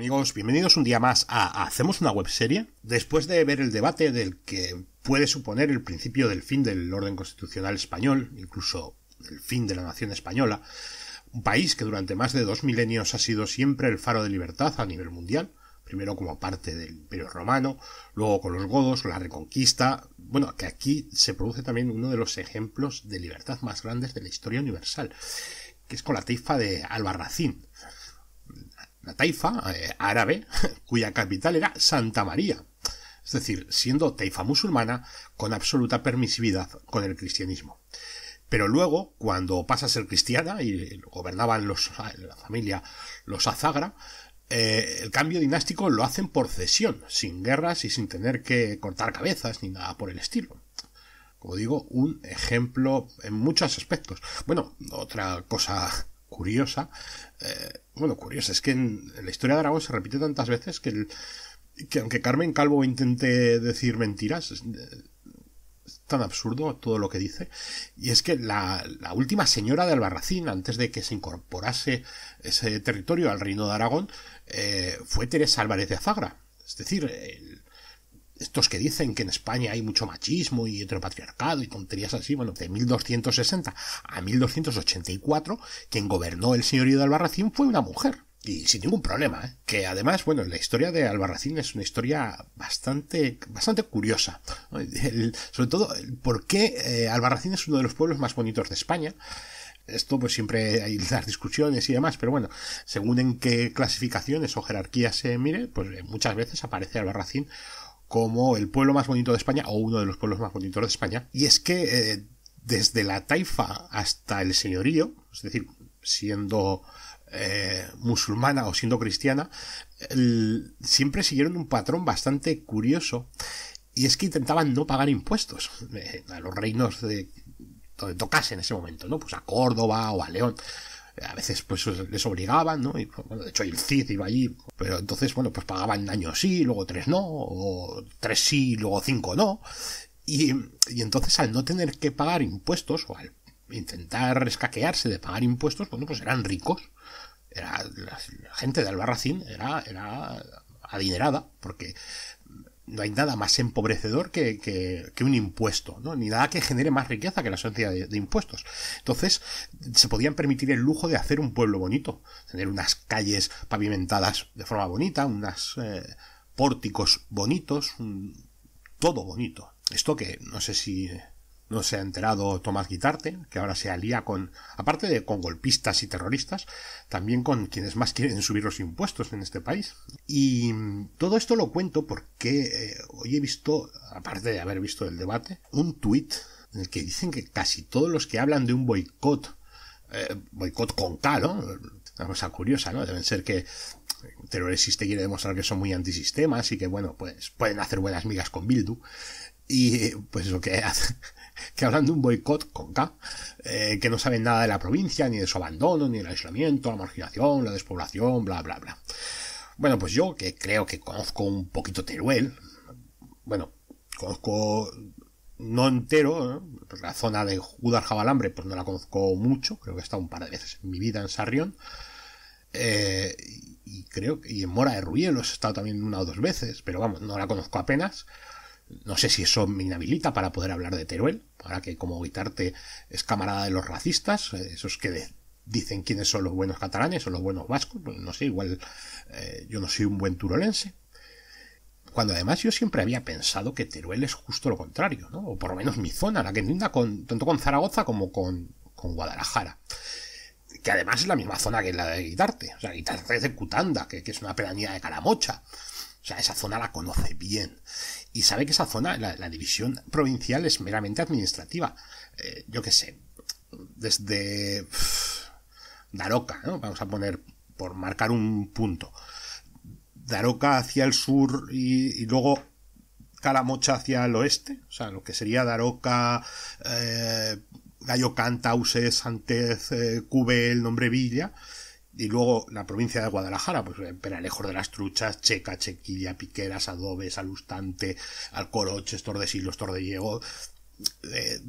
amigos, bienvenidos un día más a Hacemos una webserie. Después de ver el debate del que puede suponer el principio del fin del orden constitucional español, incluso el fin de la nación española, un país que durante más de dos milenios ha sido siempre el faro de libertad a nivel mundial, primero como parte del Imperio Romano, luego con los godos, la Reconquista, bueno, que aquí se produce también uno de los ejemplos de libertad más grandes de la historia universal, que es con la taifa de Albarracín la taifa eh, árabe cuya capital era Santa María, es decir, siendo taifa musulmana con absoluta permisividad con el cristianismo. Pero luego, cuando pasa a ser cristiana y gobernaban los, la familia los Azagra, eh, el cambio dinástico lo hacen por cesión, sin guerras y sin tener que cortar cabezas ni nada por el estilo. Como digo, un ejemplo en muchos aspectos. Bueno, otra cosa curiosa. Eh, bueno, curiosa, es que en, la historia de Aragón se repite tantas veces que, el, que aunque Carmen Calvo intente decir mentiras, es, eh, tan absurdo todo lo que dice. Y es que la, última señora de Albarracín, antes de que se incorporase ese territorio al reino de Aragón, eh, fue Teresa Álvarez de Azagra. Es decir, el, estos que dicen que en España hay mucho machismo y otro patriarcado y tonterías así, bueno, de 1260 a 1284, quien gobernó el señorío de Albarracín fue una mujer. Y sin ningún problema, ¿eh? que además, bueno, la historia de Albarracín es una historia bastante, bastante curiosa. sobre todo, porque por qué eh, Albarracín es uno de los pueblos más bonitos de España esto pues siempre hay las discusiones y demás, pero bueno, según en qué clasificaciones o jerarquías se mire, pues eh, muchas veces aparece Albarracín como el pueblo más bonito de España o uno de los pueblos más bonitos de España. Y es que eh, desde la taifa hasta el señorío, es decir, siendo eh, musulmana o siendo cristiana, siempre siguieron un patrón bastante curioso y es que intentaban no pagar impuestos eh, a los reinos de donde tocase en ese momento, ¿no? Pues a Córdoba o a León a veces pues les obligaban, ¿no? Y, de hecho el Cid iba allí, pero entonces, bueno, pues pagaban año sí, luego tres no, o tres sí, luego cinco no. Y, entonces al no tener que pagar impuestos, o al intentar escaquearse de pagar impuestos, bueno, pues eran ricos. Era, la gente de Albarracín era, era adinerada, porque no hay nada más empobrecedor que, que, un impuesto, ¿no? ni nada que genere más riqueza que la sociedad de, impuestos. Entonces, se podían permitir el lujo de hacer un pueblo bonito, tener unas calles pavimentadas de forma bonita, unos eh, pórticos bonitos, todo bonito. Esto que no sé si eh, no se ha enterado Tomás Guitarte, que ahora se alía con, aparte de con golpistas y terroristas, también con quienes más quieren subir los impuestos en este país. Y todo esto lo cuento porque eh, hoy he visto, aparte de haber visto el debate, un tuit en el que dicen que casi todos los que hablan de un boicot, eh, boicot con K, ¿no? Una cosa curiosa, ¿no? Deben ser que Existe quiere demostrar que son muy antisistemas y que, bueno, pues pueden hacer buenas migas con Bildu. Y pues lo que, que hablan de un boicot con K, eh, que no saben nada de la provincia, ni de su abandono, ni del aislamiento, la marginación, la despoblación, bla, bla, bla. Bueno, pues yo que creo que conozco un poquito Teruel, bueno, conozco no entero, ¿eh? la zona de judar Jabalambre pues no la conozco mucho, creo que he estado un par de veces en mi vida en Sarrión, eh, y creo que y en Mora de Ruielos he estado también una o dos veces, pero vamos, no la conozco apenas. No sé si eso me inhabilita para poder hablar de Teruel, para que como Guitarte es camarada de los racistas, eh, esos que dicen quiénes son los buenos catalanes o los buenos vascos, pues, no sé, igual eh, yo no soy un buen turolense. Cuando además yo siempre había pensado que Teruel es justo lo contrario, ¿no? o por lo menos mi zona, la que linda con, tanto con Zaragoza como con, Guadalajara que además es la misma zona que la de Guitarte. O sea, Guitarte es de Cutanda, que, que es una pedanía de Calamocha. O sea, esa zona la conoce bien. Y sabe que esa zona, la, división provincial es meramente administrativa. Eh, yo qué sé, desde Daroca, ¿no? Vamos a poner, por marcar un punto. Daroca hacia el sur y, luego Calamocha hacia el oeste. O sea, lo que sería Daroca, eh, Gallo Cantauses, Santez, eh, Cube, Cubel, nombre Villa y luego la provincia de Guadalajara, pues lejos de las Truchas, Checa, Chequilla, Piqueras, Adobes, Alustante, Alcoroches, Tordesilos, Tordellego. Eh,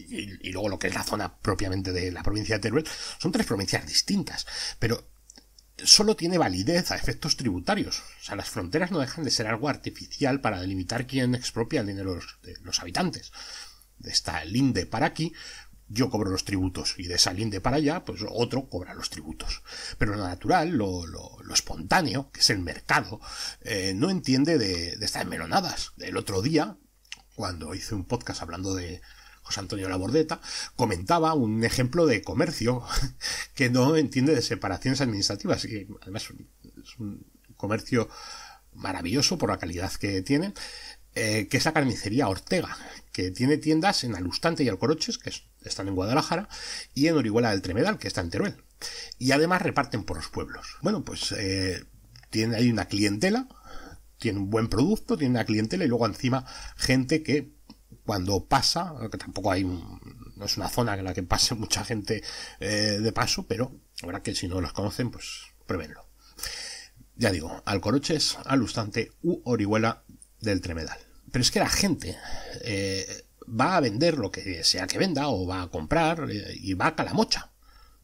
y, y, luego lo que es la zona propiamente de la provincia de Teruel. Son tres provincias distintas, pero solo tiene validez a efectos tributarios. O sea, las fronteras no dejan de ser algo artificial para delimitar quién expropia el dinero de los, de habitantes. Está el INDE para aquí, yo cobro los tributos y de de para allá, pues otro cobra los tributos. Pero lo natural, lo, lo, lo espontáneo, que es el mercado, eh, no entiende de, estas melonadas. El otro día, cuando hice un podcast hablando de, José Antonio Labordeta, comentaba un ejemplo de comercio que no entiende de separaciones administrativas. Y además es un comercio maravilloso por la calidad que tiene eh, que es la carnicería Ortega, que tiene tiendas en Alustante y Alcoroches, que están en Guadalajara, y en Orihuela del Tremedal, que está en Teruel. Y además reparten por los pueblos. Bueno, pues eh, tiene ahí una clientela, tiene un buen producto, tiene una clientela y luego encima gente que cuando pasa, que tampoco hay, no es una zona en la que pase mucha gente eh, de paso, pero ahora que si no los conocen, pues pruébenlo. Ya digo, Alcoroches, Alustante u Orihuela del Tremedal. Pero es que la gente eh, va a vender lo que sea que venda o va a comprar eh, y va a Calamocha.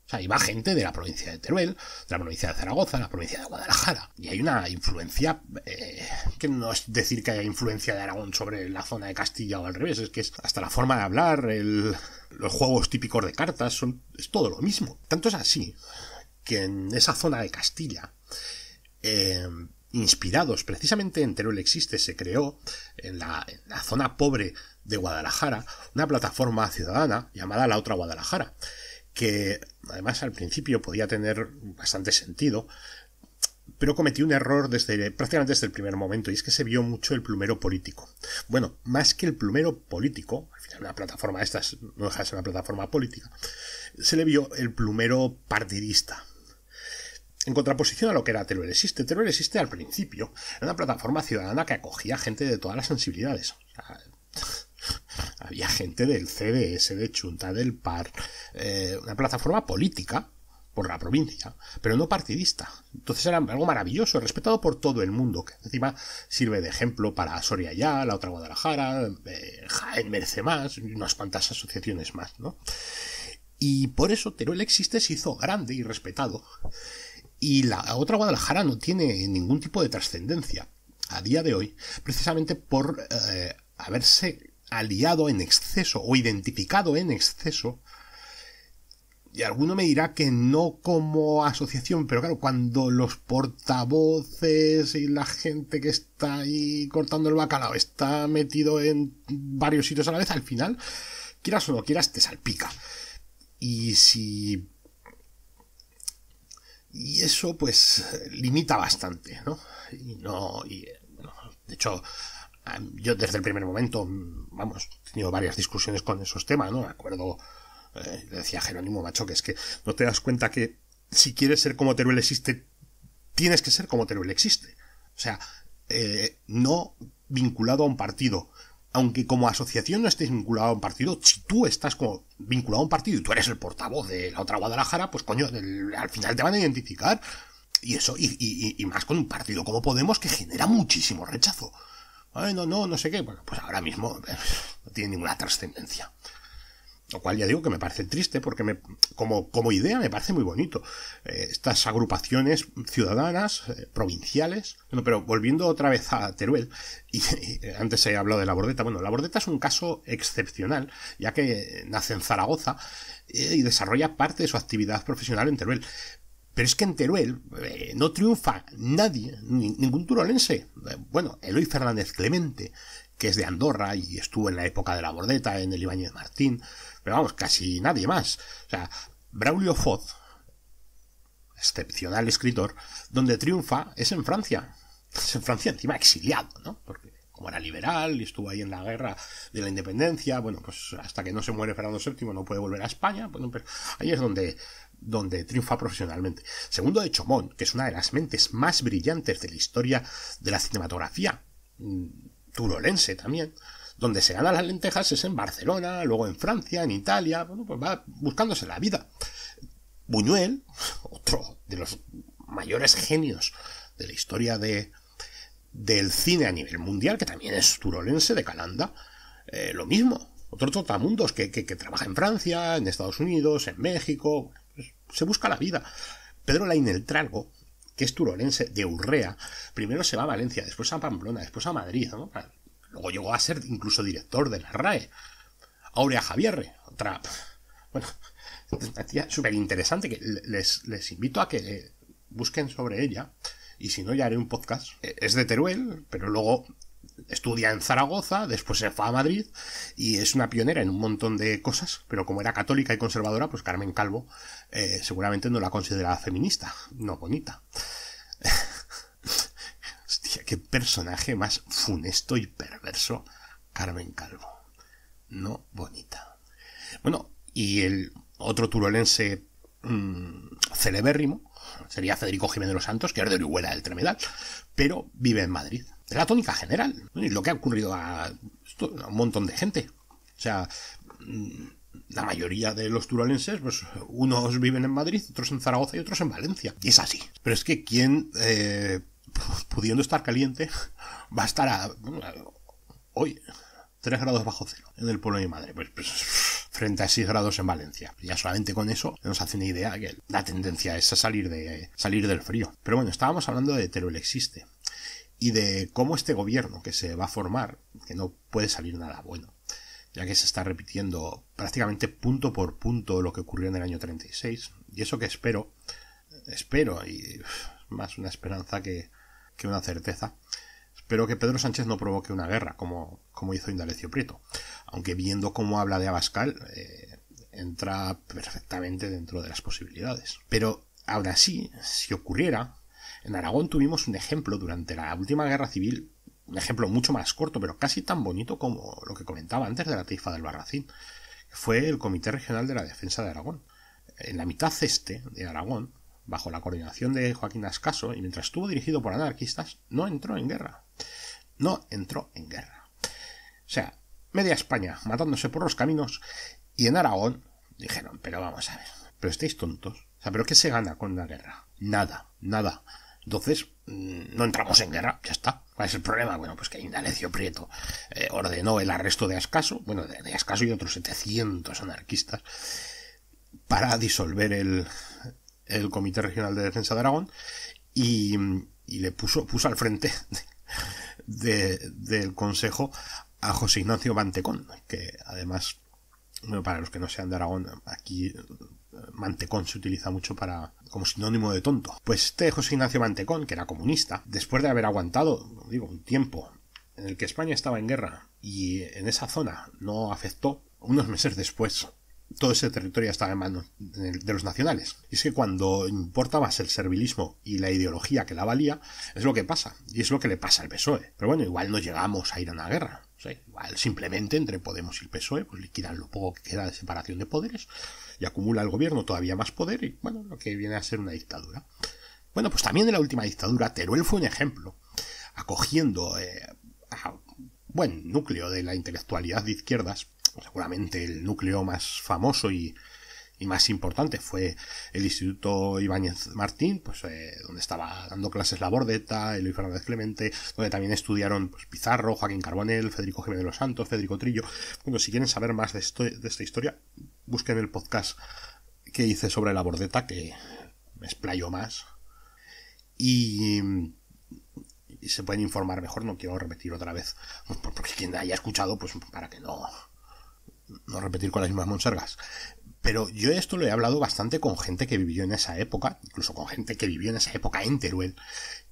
O sea, y va gente de la provincia de Teruel, de la provincia de Zaragoza, de la provincia de Guadalajara. Y hay una influencia, eh, que no es decir que haya influencia de Aragón sobre la zona de Castilla o al revés, es que es hasta la forma de hablar, los juegos típicos de cartas, son, es todo lo mismo. Tanto es así que en esa zona de Castilla inspirados precisamente en Teruel Existe, se creó en la, zona pobre de Guadalajara una plataforma ciudadana llamada La Otra Guadalajara, que además al principio podía tener bastante sentido, pero cometió un error desde prácticamente desde el primer momento y es que se vio mucho el plumero político. Bueno, más que el plumero político, al final una plataforma estas no deja de ser una plataforma política, se le vio el plumero partidista. En contraposición a lo que era Teruel Existe, Teruel Existe al principio era una plataforma ciudadana que acogía gente de todas las sensibilidades. Había gente del CDS, de Chunta, del PAR, eh, una plataforma política por la provincia, pero no partidista. Entonces era algo maravilloso, respetado por todo el mundo, que encima sirve de ejemplo para Soria Ya, la otra Guadalajara, eh, Jaén merece más, unas cuantas asociaciones más, ¿no? Y por eso Teruel existe, se hizo grande y respetado. Y la otra Guadalajara no tiene ningún tipo de trascendencia a día de hoy, precisamente por eh, haberse aliado en exceso o identificado en exceso. Y alguno me dirá que no como asociación, pero claro, cuando los portavoces y la gente que está ahí cortando el bacalao está metido en varios sitios a la vez, al final, quieras o no quieras, te salpica. Y si y eso pues limita bastante, ¿no? Y no, y, bueno, eh, de hecho, yo desde el primer momento, mm, vamos, he tenido varias discusiones con esos temas, ¿no? Me acuerdo, eh, le decía Jerónimo, macho, que es que no te das cuenta que si quieres ser como Teruel existe, tienes que ser como Teruel existe. O sea, eh, no vinculado a un partido, aunque como asociación no estés vinculado a un partido, si tú estás como vinculado a un partido y tú eres el portavoz de la otra Guadalajara, pues coño, al final te van a identificar. Y eso, y, más con un partido como Podemos que genera muchísimo rechazo. Bueno, no, no, sé qué. pues ahora mismo eh, no tiene ninguna trascendencia. Lo cual ya digo que me parece triste porque me, como, como idea me parece muy bonito. Eh, estas agrupaciones ciudadanas, eh, provinciales. Bueno, pero volviendo otra vez a Teruel, y, eh, antes he hablado de la bordeta. Bueno, la bordeta es un caso excepcional, ya que nace en Zaragoza y desarrolla parte de su actividad profesional en Teruel. Pero es que en Teruel no triunfa nadie, ningún turolense. Bueno, Eloy Fernández Clemente, que es de Andorra y estuvo en la época de la Bordeta, en el Ibañez Martín, pero vamos, casi nadie más. O sea, Braulio Foz, excepcional escritor, donde triunfa es en Francia. Es en Francia encima exiliado, ¿no? Porque como era liberal y estuvo ahí en la guerra de la independencia, bueno, pues hasta que no se muere Fernando VII no puede volver a España, bueno, pero ahí es donde, donde triunfa profesionalmente. Segundo de Chomón, que es una de las mentes más brillantes de la historia de la cinematografía, mm, turolense también, donde se gana las lentejas es en Barcelona, luego en Francia, en Italia, bueno, pues va buscándose la vida. Buñuel, otro de los mayores genios de la historia de, del cine a nivel mundial, que también es turolense de Calanda, eh, lo mismo. Otro totamundos que, que, trabaja en Francia, en Estados Unidos, en México, pues, se busca la vida. Pedro Lain el Trago que es turolense de Urrea, primero se va a Valencia, después a Pamplona, después a Madrid, ¿no? Luego llegó a ser incluso director de la RAE. Aurea Javierre, otra... Bueno, una tía súper interesante que les, invito a que busquen sobre ella. Y si no, ya haré un podcast. E, es de Teruel, pero luego estudia en Zaragoza, después se fue a Madrid y es una pionera en un montón de cosas, pero como era católica y conservadora, pues Carmen Calvo eh, seguramente no la considera feminista, no bonita qué personaje más funesto y perverso Carmen Calvo. No bonita. Bueno, y el otro turolense mm, celebérrimo sería Federico Jiménez de los Santos, que es de Orihuela del Tremedal, pero vive en Madrid. Es la tónica general. Y lo que ha ocurrido a, un montón de gente. O sea, mm, la mayoría de los turolenses, pues unos viven en Madrid, otros en Zaragoza y otros en Valencia. Y es así. Pero es que ¿quién...? Eh, pudiendo estar caliente, va a estar a, hoy 3 grados bajo cero en el pueblo de mi madre. Pues, pues frente a 6 grados en Valencia. Ya solamente con eso nos hace una idea que la tendencia es a salir, de, salir del frío. Pero bueno, estábamos hablando de Teruel existe y de cómo este gobierno que se va a formar, que no puede salir nada bueno, ya que se está repitiendo prácticamente punto por punto lo que ocurrió en el año 36, y eso que espero, espero, y más una esperanza que que una certeza, espero que Pedro Sánchez no provoque una guerra, como, como hizo Indalecio Prieto. Aunque viendo cómo habla de Abascal, eh, entra perfectamente dentro de las posibilidades. Pero ahora así, si ocurriera, en Aragón tuvimos un ejemplo durante la última guerra civil, un ejemplo mucho más corto, pero casi tan bonito como lo que comentaba antes de la taifa del Barracín, que fue el Comité Regional de la Defensa de Aragón. En la mitad este de Aragón bajo la coordinación de Joaquín Ascaso, y mientras estuvo dirigido por anarquistas, no entró en guerra. No entró en guerra. O sea, media España matándose por los caminos, y en Aragón dijeron, pero vamos a ver, pero estáis tontos. O sea, ¿pero qué se gana con la guerra? Nada, nada. Entonces, mm, no entramos en guerra, ya está. ¿Cuál es el problema? Bueno, pues que Indalecio Prieto eh, ordenó el arresto de Ascaso, bueno, de Ascaso y otros 700 anarquistas, para disolver el, el Comité Regional de Defensa de Aragón, y, le puso, puso al frente del Consejo a José Ignacio Mantecón, que además, para los que no sean de Aragón, aquí eh, Mantecón se utiliza mucho para como sinónimo de tonto. Pues este José Ignacio Mantecón, que era comunista, después de haber aguantado, digo, un tiempo en el que España estaba en guerra y en esa zona no afectó, unos meses después todo ese territorio estaba en manos de los nacionales. Y es que cuando importa más el servilismo y la ideología que la valía, es lo que pasa, y es lo que le pasa al PSOE. Pero bueno, igual no llegamos a ir a una guerra. igual simplemente entre Podemos y el PSOE pues liquidan lo poco que queda de separación de poderes y acumula el gobierno todavía más poder y bueno, lo que viene a ser una dictadura. Bueno, pues también en la última dictadura Teruel fue un ejemplo, acogiendo eh, a buen núcleo de la intelectualidad de izquierdas seguramente el núcleo más famoso y, más importante fue el Instituto Ibáñez Martín, pues eh, donde estaba dando clases la Bordeta, Luis Fernández Clemente, donde también estudiaron pues, Pizarro, Joaquín Carbonel, Federico Jiménez de los Santos, Federico Trillo. Bueno, si quieren saber más de, esta historia, busquen el podcast que hice sobre la Bordeta, que me explayó más. Y, se pueden informar mejor, no quiero repetir otra vez, pues, porque quien haya escuchado, pues para que no no repetir con las mismas monsergas. Pero yo esto lo he hablado bastante con gente que vivió en esa época, incluso con gente que vivió en esa época en Teruel,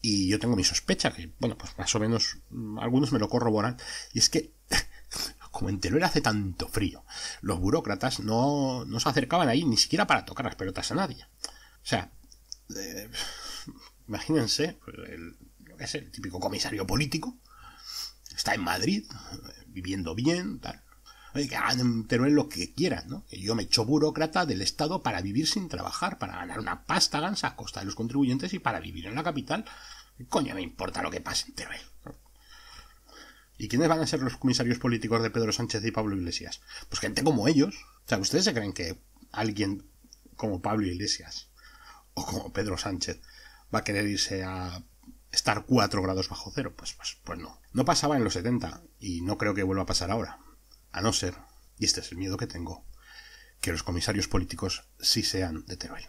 y yo tengo mi sospecha, que, bueno, pues más o menos mm, algunos me lo corroboran, y es que, como en Teruel hace tanto frío, los burócratas no, se acercaban ahí ni siquiera para tocar las pelotas a nadie. O sea, eh, imagínense, pues, el, el típico comisario político, está en Madrid, eh, viviendo bien, tal hagan ah, pero es lo que quieran, ¿no? Yo me echo burócrata del Estado para vivir sin trabajar, para ganar una pasta gansa a costa de los contribuyentes y para vivir en la capital. Coño, me importa lo que pase en Teruel. ¿Y quiénes van a ser los comisarios políticos de Pedro Sánchez y Pablo Iglesias? Pues gente como ellos. O sea, ¿ustedes se creen que alguien como Pablo Iglesias o como Pedro Sánchez va a querer irse a estar cuatro grados bajo cero? Pues, pues, pues no. No pasaba en los 70 y no creo que vuelva a pasar ahora a no ser, y este es el miedo que tengo, que los comisarios políticos sí sean de Teruel.